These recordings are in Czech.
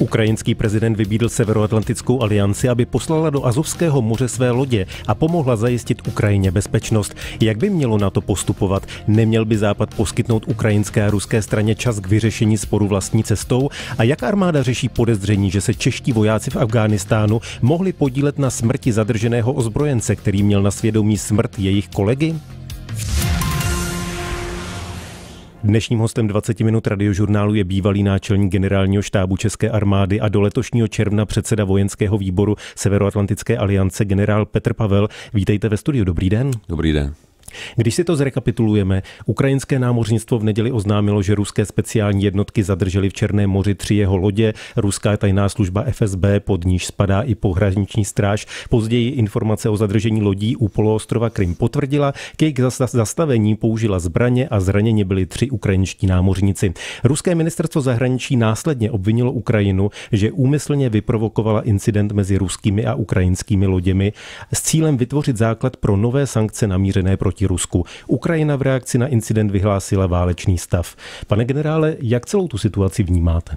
Ukrajinský prezident vybídl Severoatlantickou alianci, aby poslala do Azovského moře své lodě a pomohla zajistit Ukrajině bezpečnost. Jak by mělo na to postupovat? Neměl by Západ poskytnout ukrajinské a ruské straně čas k vyřešení sporu vlastní cestou? A jak armáda řeší podezření, že se čeští vojáci v Afghánistánu mohli podílet na smrti zadrženého ozbrojence, který měl na svědomí smrt jejich kolegy? Dnešním hostem 20 minut radiožurnálu je bývalý náčelník generálního štábu České armády a do letošního června předseda vojenského výboru Severoatlantické aliance generál Petr Pavel. Vítejte ve studiu, dobrý den. Dobrý den. Když si to zrekapitulujeme, ukrajinské námořnictvo v neděli oznámilo, že ruské speciální jednotky zadržely v Černém moři tři jeho lodě. Ruská tajná služba FSB, pod níž spadá i pohraniční stráž, později informace o zadržení lodí u poloostrova Krym potvrdila. K jejich zastavení použila zbraně a zraněni byli tři ukrajinští námořníci. Ruské ministerstvo zahraničí následně obvinilo Ukrajinu, že úmyslně vyprovokovala incident mezi ruskými a ukrajinskými loděmi s cílem vytvořit základ pro nové sankce namířené proti proti Rusku. Ukrajina v reakci na incident vyhlásila válečný stav. Pane generále, jak celou tu situaci vnímáte?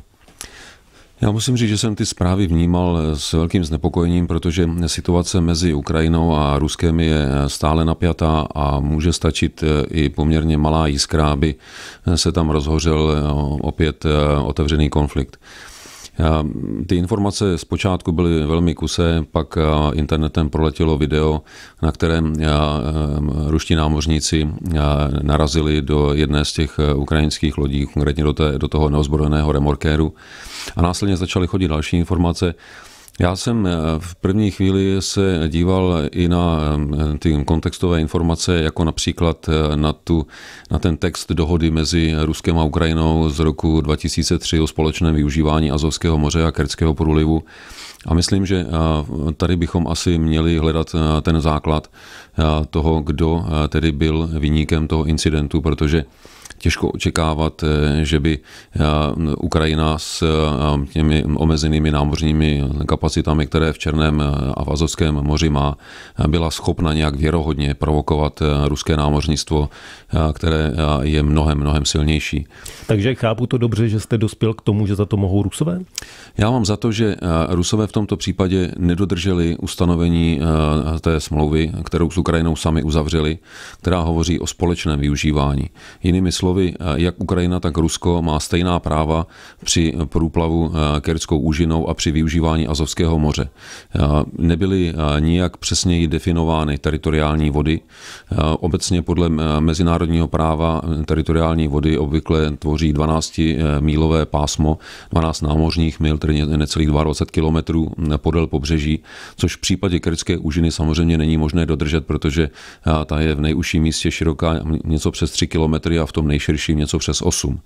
Já musím říct, že jsem ty zprávy vnímal s velkým znepokojením, protože situace mezi Ukrajinou a Ruskem je stále napjatá a může stačit eh, i poměrně malá jiskra, aby se tam rozhořel eh, opět eh, otevřený konflikt. Ty informace zpočátku byly velmi kuse, pak eh, internetem proletělo video, na kterém eh, eh, ruští námořníci narazili do jedné z těch ukrajinských lodí, konkrétně do, té, do toho neozbrojeného remorkéru. A následně začaly chodit další informace, já jsem eh, v první chvíli se díval i na eh, ty kontextové informace, jako například eh, na, tu, na ten text dohody mezi Ruskem a Ukrajinou z roku 2003 o společném využívání Azovského moře a Kerckého průlivu. A myslím, že tady bychom asi měli hledat ten základ toho, kdo tedy byl vyníkem toho incidentu, protože těžko očekávat, eh, že by eh, Ukrajina s eh, těmi omezenými námořními kapacitami, které v Černém a v Azovském moři má, byla schopna nějak věrohodně provokovat ruské námořnictvo, které je mnohem, mnohem silnější. Takže chápu to dobře, že jste dospěl k tomu, že za to mohou Rusové? Já mám za to, že Rusové v tomto případě nedodrželi ustanovení té smlouvy, kterou s Ukrajinou sami uzavřeli, která hovoří o společném využívání. Jinými slovy, slovy, eh, jak Ukrajina, tak Rusko má stejná práva při průplavu eh, Kerčskou úžinou a při využívání Azovského moře. Eh, nebyly nijak přesněji definovány teritoriální vody. Obecně podle mezinárodního práva teritoriální vody obvykle tvoří 12-mílové pásmo, 12 námořních mil, tedy necelých 22 kilometrů podél pobřeží, což v případě Kerčské úžiny samozřejmě není možné dodržet, protože ta je v nejužším místě široká něco přes 3 kilometry a v tom nej nejširším něco přes 8.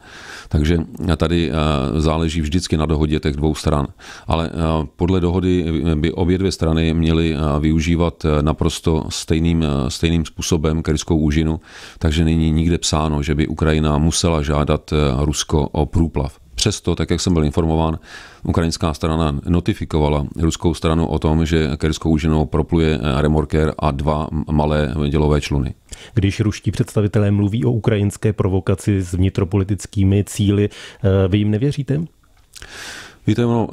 Takže tady eh, záleží vždycky na dohodě těch dvou stran. Ale eh, podle dohody by obě dvě strany měly eh, využívat naprosto stejným, stejným způsobem kryskou úžinu, takže není nikde psáno, že by Ukrajina musela žádat Rusko o průplav. Přesto, tak jak jsem byl informován, ukrajinská strana notifikovala ruskou stranu o tom, že kerskou úžinou propluje remorker a dva malé dělové čluny. Když ruští představitelé mluví o ukrajinské provokaci s vnitropolitickými cíly, eh, vy jim nevěříte? Víte, no,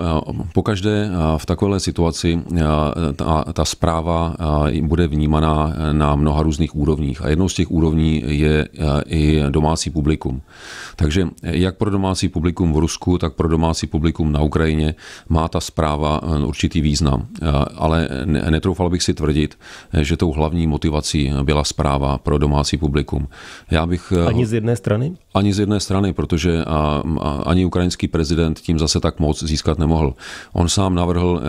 pokaždé eh, v takové situaci eh, ta, ta zpráva bude vnímaná na mnoha různých úrovních a jednou z těch úrovní je i domácí publikum. Takže jak pro domácí publikum v Rusku, tak pro domácí publikum na Ukrajině má ta zpráva určitý význam. Ale netroufal bych si tvrdit, že tou hlavní motivací byla zpráva pro domácí publikum. Já bych... Ani z jedné strany? Ani z jedné strany, protože ani ukrajinský prezident tím zase tak moc získat nemohl. On sám navrhl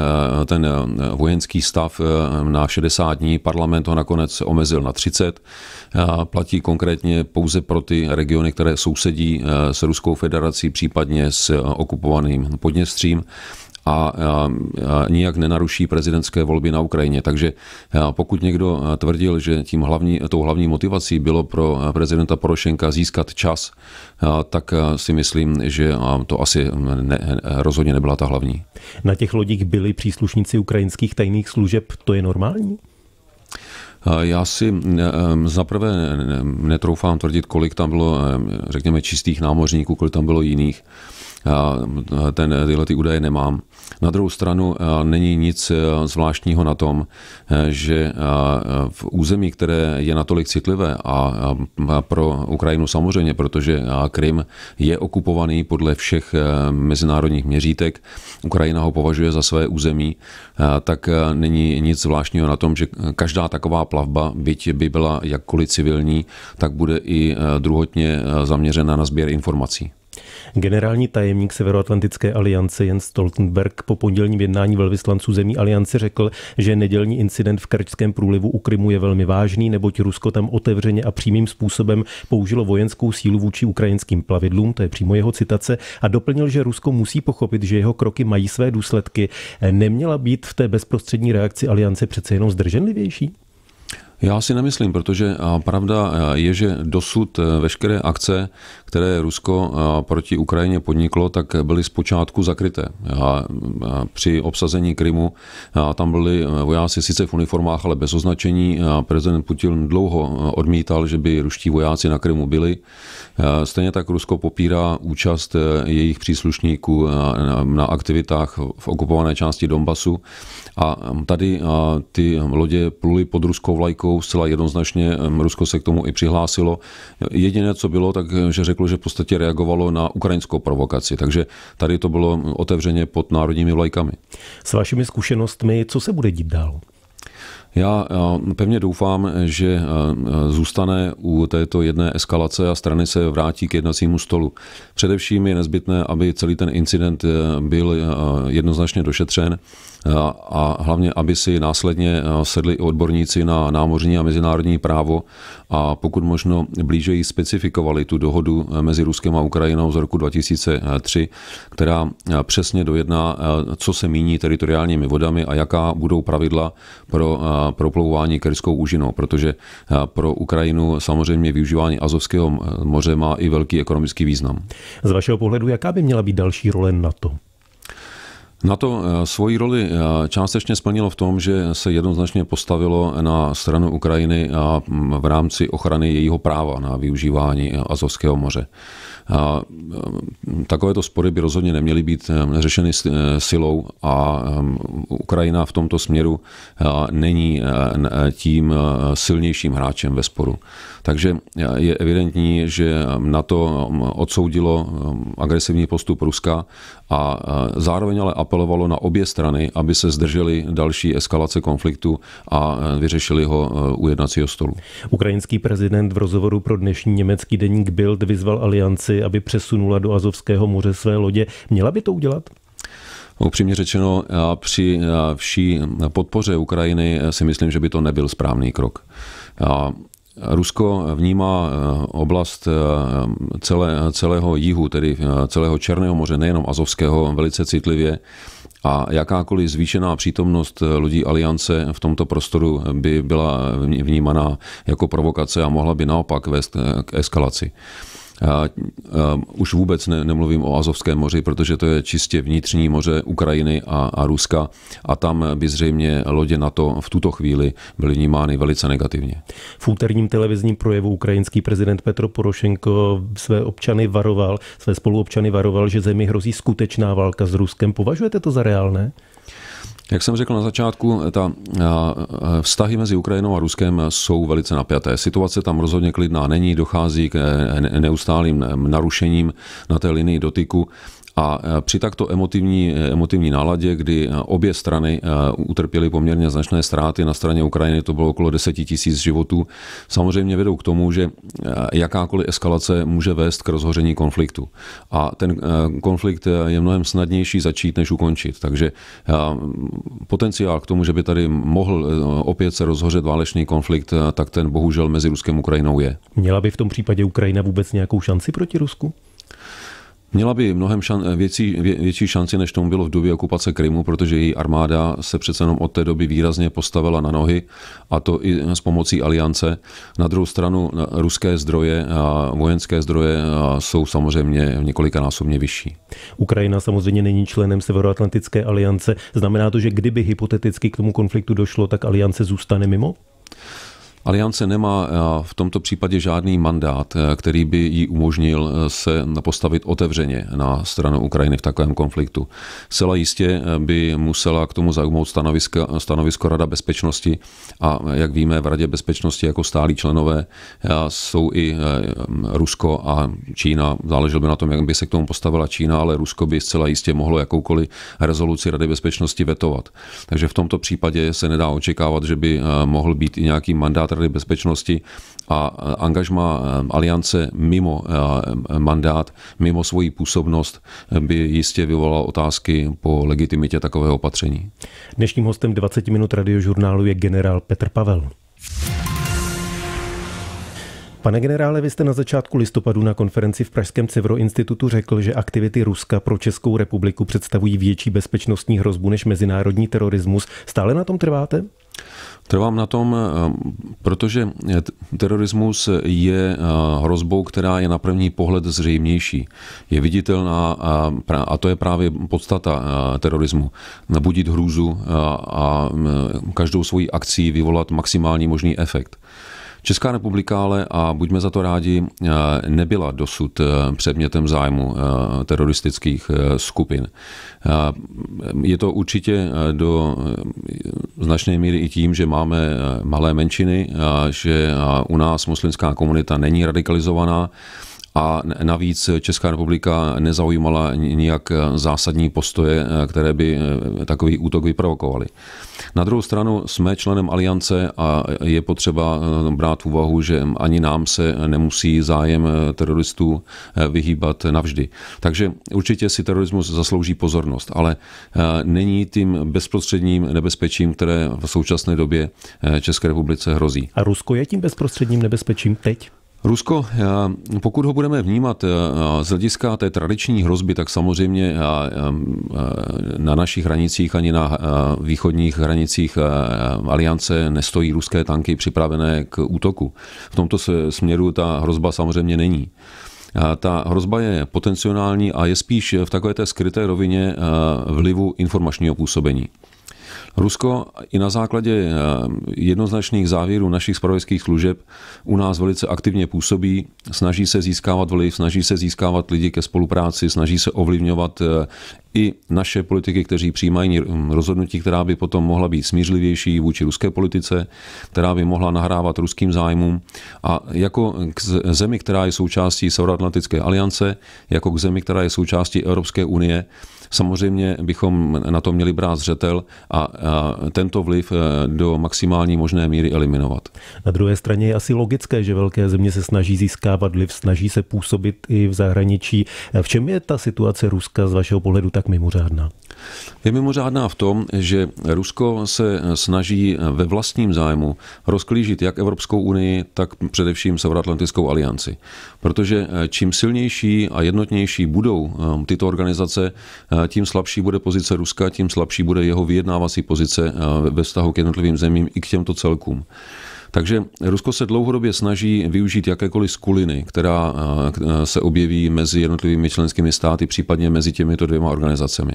eh, ten eh, vojenský stav eh, na 60 dní, parlament ho nakonec omezil na 30. Platí konkrétně pouze pro ty regiony, které sousedí s Ruskou federací, případně s okupovaným Podněstřím a nijak nenaruší prezidentské volby na Ukrajině. Takže pokud někdo tvrdil, že tím hlavní, tou hlavní motivací bylo pro prezidenta Porošenka získat čas, tak si myslím, že to asi ne, rozhodně nebyla ta hlavní. Na těch lodích byli příslušníci ukrajinských tajných služeb, to je normální? Já si e, zaprvé netroufám tvrdit, kolik tam bylo, e, řekněme, čistých námořníků, kolik tam bylo jiných ten, tyhle ty údaje nemám. Na druhou stranu není nic e, zvláštního na tom, e, že v území, které je natolik citlivé a pro Ukrajinu samozřejmě, protože Krym je okupovaný podle všech e, mezinárodních měřítek, Ukrajina ho považuje za své území, tak není nic zvláštního na tom, že každá taková plavba, byť by byla jakkoliv civilní, tak bude i druhotně zaměřena na sběr informací. Generální tajemník Severoatlantické aliance Jens Stoltenberg po pondělním jednání velvyslanců zemí aliance řekl, že nedělní incident v Krčském průlivu u Krymu je velmi vážný, neboť Rusko tam otevřeně a přímým způsobem použilo vojenskou sílu vůči ukrajinským plavidlům, to je přímo jeho citace, a doplnil, že Rusko musí pochopit, že jeho kroky mají své důsledky. Neměla být v té bezprostřední reakci aliance přece jenom zdrženlivější? Já si nemyslím, protože pravda je, že dosud e, veškeré akce, které Rusko proti Ukrajině podniklo, tak byly zpočátku zakryté. Při obsazení Krymu tam byli e, vojáci sice v uniformách, ale bez označení. Prezident Putin dlouho e, odmítal, že by ruští vojáci na Krymu byli. Stejně tak Rusko popírá účast jejich příslušníků na aktivitách v okupované části Donbasu. A mm, tady ty hm, lodě pluly pod ruskou vlajkou, zcela jednoznačně hm, Rusko se k tomu i přihlásilo. Jediné, co bylo, tak hm, že řeklo, že v podstatě reagovalo na ukrajinskou provokaci. Takže tady to bylo otevřeně pod národními vlajkami. S vašimi zkušenostmi, co se bude dít dál? Já pevně doufám, že zůstane u této jedné eskalace a strany se vrátí k jednacímu stolu. Především je nezbytné, aby celý ten incident byl jednoznačně došetřen a hlavně, aby si následně sedli odborníci na námořní a mezinárodní právo a pokud možno blíže specifikovali tu dohodu e, mezi Ruskem a Ukrajinou z roku 2003, která e, přesně dojedná, e, co se míní teritoriálními vodami a jaká budou pravidla pro proplouvání Kerskou úžinou, protože pro Ukrajinu samozřejmě využívání Azovského moře má i velký ekonomický význam. Z vašeho pohledu, jaká by měla být další role NATO? Na to eh, svoji roli eh, částečně splnilo v tom, že se jednoznačně postavilo na stranu Ukrajiny a mm, v rámci ochrany jejího práva na využívání eh, Azovského moře. A takovéto spory by rozhodně neměly být řešeny silou a mm, Ukrajina v tomto směru není tím silnějším hráčem ve sporu. Takže je evidentní, že mm, na to odsoudilo agresivní postup Ruska a zároveň ale apelovalo na obě strany, aby se zdrželi další eskalace konfliktu a eh, vyřešili ho eh, u jednacího stolu. Ukrajinský prezident v rozhovoru pro dnešní německý deník Bild vyzval alianci, aby přesunula do Azovského moře své lodě. Měla by to udělat? Upřímně řečeno, při vší podpoře Ukrajiny eh, si myslím, že by to nebyl správný krok. Rusko vnímá eh, oblast eh, celé, celého jihu, tedy eh, celého Černého moře, nejenom Azovského, velice citlivě a jakákoliv zvýšená přítomnost lidí aliance v tomto prostoru by byla vnímaná jako provokace a mohla by naopak vést k eskalaci. A, a, eh, už vůbec ne, nemluvím o Azovském moři, protože to je čistě vnitřní moře Ukrajiny a, a Ruska a tam by zřejmě lodě NATO v tuto chvíli byly vnímány velice negativně. V úterním televizním projevu ukrajinský prezident Petro Porošenko své občany varoval, své spoluobčany varoval, že zemi hrozí skutečná válka s Ruskem. Považujete to za reálné? Jak jsem řekl na začátku, ta vztahy mezi Ukrajinou a Ruskem jsou velice napjaté. Situace tam rozhodně klidná není, dochází k e, e, neustálým e, narušením na té linii dotyku. A e, při takto emotivní, e, emotivní náladě, kdy e, obě strany utrpěly poměrně značné ztráty, na straně Ukrajiny to bylo okolo 10 tisíc životů, samozřejmě vedou k tomu, že jakákoliv eskalace může vést k rozhoření konfliktu. A ten konflikt je mnohem snadnější začít, než ukončit. Takže potenciál k tomu, že by tady mohl opět se rozhořet válečný konflikt, tak ten bohužel mezi Ruskem a Ukrajinou je. Měla by v tom případě Ukrajina vůbec nějakou šanci proti Rusku? Měla by mnohem šan, věcí, vě, větší šanci, než tomu bylo v době okupace Krymu, protože její armáda se přece jenom od té doby výrazně postavila na nohy, a to i s pomocí aliance. Na druhou stranu ruské zdroje a vojenské zdroje jsou samozřejmě několikanásobně vyšší. Ukrajina samozřejmě není členem Severoatlantické aliance. Znamená to, že kdyby hypoteticky k tomu konfliktu došlo, tak aliance zůstane mimo? Aliance nemá eh, v tomto případě žádný mandát, eh, který by jí umožnil eh, se postavit otevřeně na stranu Ukrajiny v takovém konfliktu. Celá jistě by musela k tomu zaujmout stanovisko, stanovisko Rada bezpečnosti a jak víme, v Radě bezpečnosti jako stálí členové jsou i Rusko a Čína. Záleželo by na tom, jak by se k tomu postavila Čína, ale Rusko by zcela jistě mohlo jakoukoliv rezoluci Rady bezpečnosti vetovat. Takže v tomto případě se nedá očekávat, že by mohl být i nějaký mandát Rady bezpečnosti a eh, angažma eh, aliance mimo eh, mandát, mimo svoji působnost by jistě vyvolala otázky po legitimitě takového opatření. Dnešním hostem 20 minut radiožurnálu je generál Petr Pavel. Pane generále, vy jste na začátku listopadu na konferenci v Pražském institutu řekl, že aktivity Ruska pro Českou republiku představují větší bezpečnostní hrozbu než mezinárodní terorismus. Stále na tom trváte? Trvám na tom, eh, protože terorismus je eh, hrozbou, která je na první pohled zřejmější. Je viditelná a to je právě podstata eh, terorismu. Nabudit hrůzu a každou svoji akcí vyvolat maximální možný efekt. Česká republika ale, a buďme za to rádi, eh, nebyla dosud eh, předmětem zájmu eh, teroristických skupin. Je to určitě do značné míry i tím, že máme malé menšiny, že u nás muslimská komunita není radikalizovaná, a navíc Česká republika nezaujímala nijak zásadní postoje, které by eh, takový útok vyprovokovaly. Na druhou stranu jsme členem aliance a je potřeba eh, brát v úvahu, že ani nám se nemusí zájem eh, teroristů vyhýbat navždy. Takže určitě si terorismus zaslouží pozornost, ale není tím bezprostředním nebezpečím, které v současné době České republice hrozí. A Rusko je tím bezprostředním nebezpečím teď? Rusko, eh, pokud ho budeme vnímat eh, z hlediska té tradiční hrozby, tak samozřejmě eh, na našich hranicích ani na východních hranicích aliance nestojí ruské tanky připravené k útoku. V tomto směru ta hrozba samozřejmě není. Ta hrozba je potenciální a je spíš v takové té skryté rovině vlivu informačního působení. Rusko i na základě eh, jednoznačných závěrů našich spravodajských služeb u nás velice aktivně působí, snaží se získávat vliv, snaží se získávat lidi ke spolupráci, snaží se ovlivňovat eh, i naše politiky, kteří přijímají mm, rozhodnutí, která by potom mohla být smířlivější vůči ruské politice, která by mohla nahrávat ruským zájmům. A jako k zemi, která je součástí Severoatlantické aliance, jako k zemi, která je součástí Evropské unie, samozřejmě bychom na to měli brát zřetel a, a tento vliv e, do maximální možné míry eliminovat. Na druhé straně je asi logické, že velké země se snaží získávat vliv, snaží se působit i v zahraničí. V čem je ta situace Ruska z vašeho pohledu tak tak mimořádná? Je mimořádná v tom, že Rusko se snaží ve vlastním zájmu rozklížit jak Evropskou unii, tak především Severoatlantickou alianci. Protože eh, čím silnější a jednotnější budou eh, tyto organizace, eh, tím slabší bude pozice Ruska, tím slabší bude jeho vyjednávací pozice ve vztahu k jednotlivým zemím i k těmto celkům. Takže Rusko se dlouhodobě snaží využít jakékoliv skuliny, která eh, se objeví mezi jednotlivými členskými státy, případně mezi těmito dvěma organizacemi.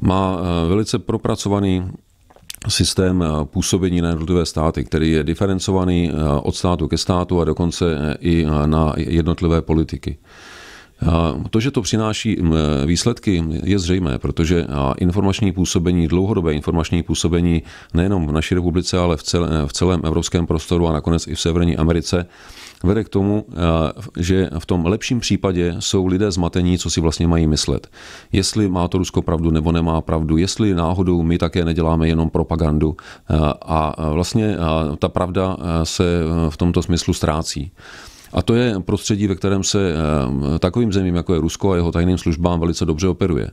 Má eh, velice propracovaný systém eh, působení na jednotlivé státy, který je diferencovaný od státu ke státu a dokonce i na jednotlivé politiky. To, že to přináší e, výsledky, je zřejmé, protože informační působení, dlouhodobé informační působení nejenom v naší republice, ale v celém, v celém evropském prostoru a nakonec i v Severní Americe vede k tomu, že v tom lepším případě jsou lidé zmatení, co si vlastně mají myslet. Jestli má to Rusko pravdu nebo nemá pravdu, jestli náhodou my také neděláme jenom propagandu. A vlastně ta pravda se v tomto smyslu ztrácí. A to je prostředí, ve kterém se eh, takovým zemím, jako je Rusko a jeho tajným službám, velice dobře operuje.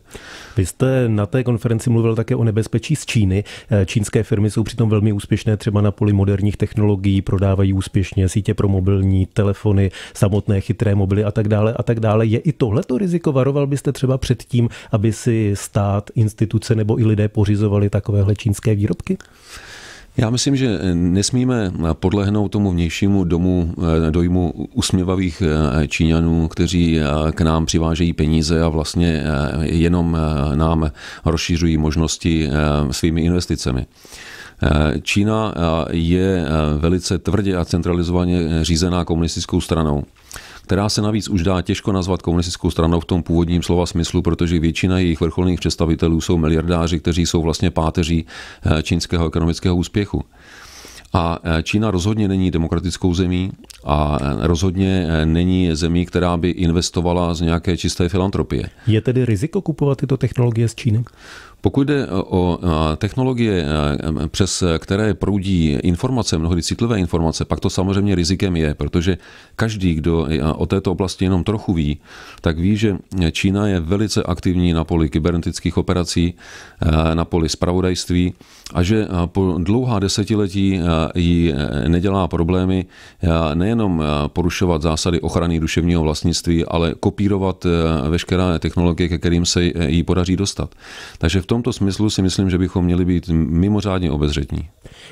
Vy jste na té konferenci mluvil také o nebezpečí z Číny. Eh, čínské firmy jsou přitom velmi úspěšné třeba na poli moderních technologií, prodávají úspěšně sítě pro mobilní telefony, samotné chytré mobily a tak dále a tak dále. Je i tohleto riziko? Varoval byste třeba před tím, aby si stát, instituce nebo i lidé pořizovali takovéhle čínské výrobky? Já myslím, že eh, nesmíme eh, podlehnout tomu vnějšímu domu eh, dojmu usměvavých Číňanů, kteří k nám přivážejí peníze a vlastně jenom nám rozšířují možnosti svými investicemi. Čína je velice tvrdě a centralizovaně řízená komunistickou stranou která se navíc už dá těžko nazvat komunistickou stranou v tom původním slova smyslu, protože většina jejich vrcholných představitelů jsou miliardáři, kteří jsou vlastně páteří eh, čínského ekonomického úspěchu. A eh, Čína rozhodně není demokratickou zemí a eh, rozhodně není zemí, která by investovala z nějaké čisté filantropie. Je tedy riziko kupovat tyto technologie z Číny? Pokud jde o technologie, přes které proudí informace, mnohdy citlivé informace, pak to samozřejmě rizikem je, protože každý, kdo o této oblasti jenom trochu ví, tak ví, že Čína je velice aktivní na poli kybernetických operací, na poli spravodajství a že po dlouhá desetiletí jí e, nedělá problémy nejenom porušovat zásady ochrany duševního vlastnictví, ale kopírovat e, veškeré technologie, ke kterým se jí podaří dostat. Takže v tomto smyslu si myslím, že bychom měli být mimořádně obezřetní.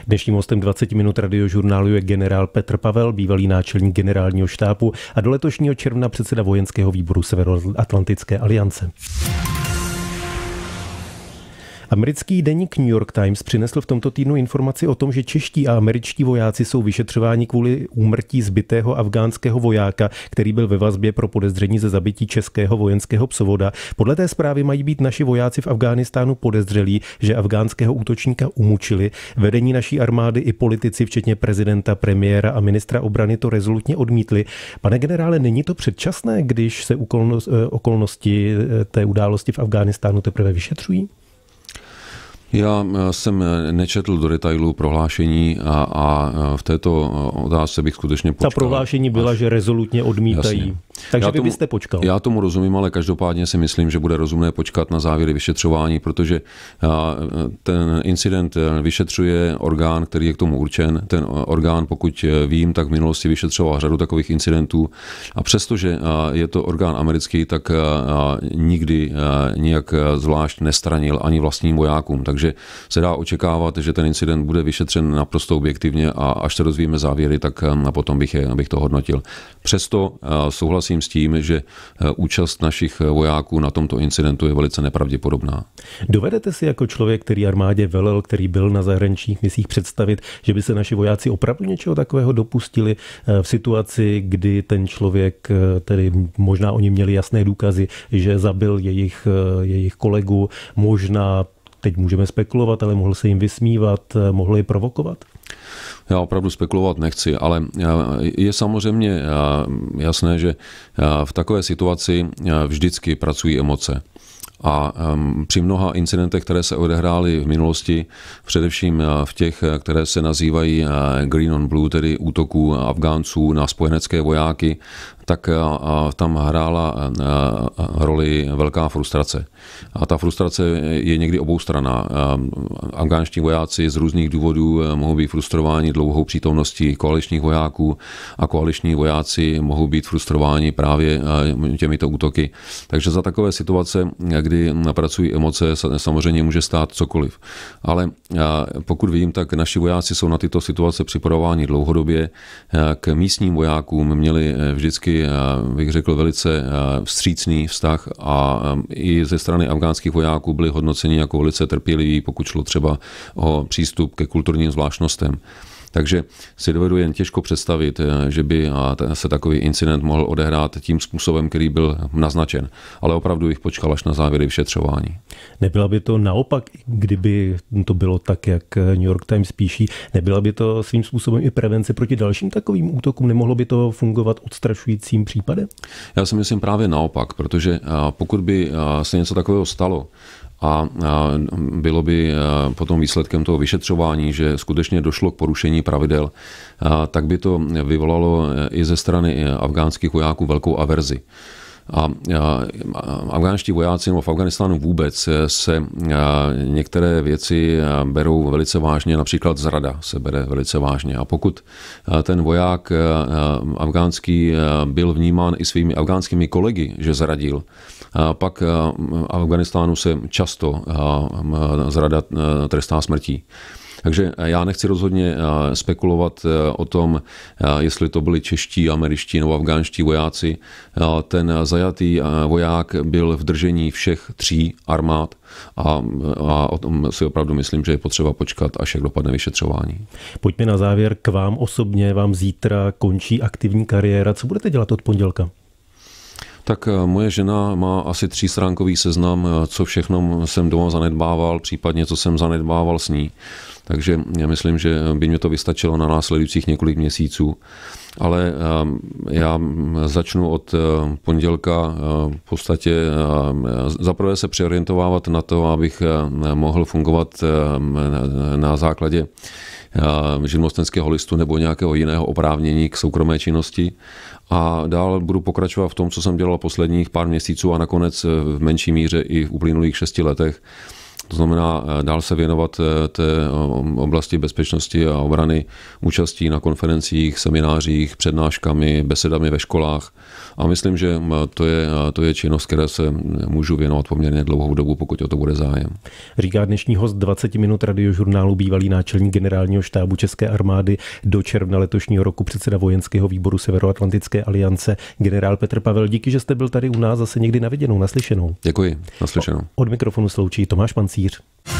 Dnešním hostem 20 minut radiožurnálu je generál Petr Pavel, bývalý náčelník generálního štábu a do letošního června předseda vojenského výboru Severoatlantické aliance. Americký deník New York Times přinesl v tomto týdnu informaci o tom, že čeští a američtí vojáci jsou vyšetřováni kvůli úmrtí zbytého afgánského vojáka, který byl ve vazbě pro podezření ze zabití českého vojenského psovoda. Podle té zprávy mají být naši vojáci v Afghánistánu podezřelí, že afgánského útočníka umučili. Vedení naší armády i politici, včetně prezidenta, premiéra a ministra obrany, to rezolutně odmítli. Pane generále, není to předčasné, když se eh, okolnosti eh, té události v Afghánistánu teprve vyšetřují? Já jsem eh, nečetl do detailů prohlášení a, a eh, v této eh, otázce bych skutečně počkal. Ta prohlášení byla, až... že rezolutně odmítají. Jasně. Takže tomu, vy byste počkal. Já tomu rozumím, ale každopádně si myslím, že bude rozumné počkat na závěry vyšetřování, protože eh, ten incident eh, vyšetřuje orgán, který je k tomu určen. Ten eh, orgán, pokud vím, tak v minulosti vyšetřoval řadu takových incidentů. A přestože je to orgán americký, tak nikdy nijak zvlášť nestranil ani vlastním vojákům. Takže se dá očekávat, že ten incident bude vyšetřen naprosto objektivně a až se dozvíme závěry, tak potom bych, je, bych to hodnotil. Přesto souhlasím souhlasím s tím, že eh, účast našich eh, vojáků na tomto incidentu je velice nepravděpodobná. Dovedete si jako člověk, který armádě velel, který byl na zahraničních misích, představit, že by se naši vojáci opravdu něčeho takového dopustili eh, v situaci, kdy ten člověk, tedy možná oni měli jasné důkazy, že zabil jejich, jejich kolegu, možná teď můžeme spekulovat, ale mohl se jim vysmívat, mohl je provokovat? Já opravdu spekulovat nechci, ale eh, je samozřejmě eh, jasné, že eh, v takové situaci vždycky pracují emoce. A při mnoha incidentech, které se odehrály v minulosti, především eh, v těch, eh, které se nazývají eh, Green on Blue, tedy útoků Afgánců na spojenecké vojáky, tak tam hrála roli velká frustrace. A ta frustrace je někdy oboustraná. Afgánští vojáci z různých důvodů mohou být frustrováni dlouhou přítomností koaličních vojáků a koaliční vojáci mohou být frustrováni právě těmito útoky. Takže za takové situace, kdy pracují emoce, samozřejmě může stát cokoliv. Ale pokud vím, tak naši vojáci jsou na tyto situace připravováni dlouhodobě. K místním vojákům měli e, vždycky, bych řekl, velice vstřícný vztah a i ze strany afgánských vojáků byli hodnoceni jako velice trpěliví, pokud šlo třeba o přístup ke kulturním zvláštnostem. Takže si dovedu jen těžko představit, eh, že by se takový incident mohl odehrát tím způsobem, který byl naznačen. Ale opravdu jich počkal až na závěry vyšetřování. Nebyla by to naopak, kdyby to bylo tak, jak eh, New York Times píší, nebyla by to svým způsobem i prevence proti dalším takovým útokům? Nemohlo by to fungovat odstrašujícím případem? Já si myslím právě naopak, protože eh, pokud by se něco takového stalo, a bylo by potom výsledkem toho vyšetřování, že skutečně došlo k porušení pravidel, tak by to vyvolalo i ze strany e, afgánských vojáků velkou averzi. A afgánští vojáci nebo v Afganistánu vůbec se některé věci berou velice vážně, například zrada se bere velice vážně. A pokud ten voják afgánský byl vnímán i svými afgánskými kolegy, že zradil, pak v Afganistánu se často zrada trestá smrtí. Takže eh, já nechci rozhodně eh, spekulovat eh, o tom, jestli to byli čeští, američtí nebo afgánští vojáci. Ten zajatý voják byl v držení všech tří armád a, a o tom si opravdu myslím, že je potřeba počkat, až jak dopadne vyšetřování. Pojďme na závěr k vám osobně. Vám zítra končí aktivní kariéra. Co budete dělat od pondělka? Tak moje žena má asi třístránkový seznam, co všechno jsem doma zanedbával, případně co jsem zanedbával s ní. Takže já myslím, že by mě to vystačilo na následujících několik měsíců. Ale ehm, já začnu od eh, pondělka eh, v podstatě ehm, zaprvé se přeorientovávat na to, abych ehm, mohl fungovat na základě živnostenského listu nebo nějakého jiného oprávnění k soukromé činnosti. A dál budu pokračovat v tom, co jsem dělal posledních pár měsíců a nakonec eh, v menší míře i v uplynulých šesti letech to znamená eh, dál se věnovat eh, té eh, oblasti bezpečnosti a obrany účastí na konferencích, seminářích, přednáškami, besedami ve školách. A myslím, že mm, to je, to je činnost, které se můžu věnovat poměrně dlouhou dobu, pokud o to bude zájem. Říká dnešní host 20 minut radiožurnálu bývalý náčelník generálního štábu České armády do června letošního roku předseda vojenského výboru Severoatlantické aliance generál Petr Pavel. Díky, že jste byl tady u nás zase někdy naviděnou, naslyšenou. Děkuji, naslyšenou. Od mikrofonu sloučí Tomáš Pancí. passiert.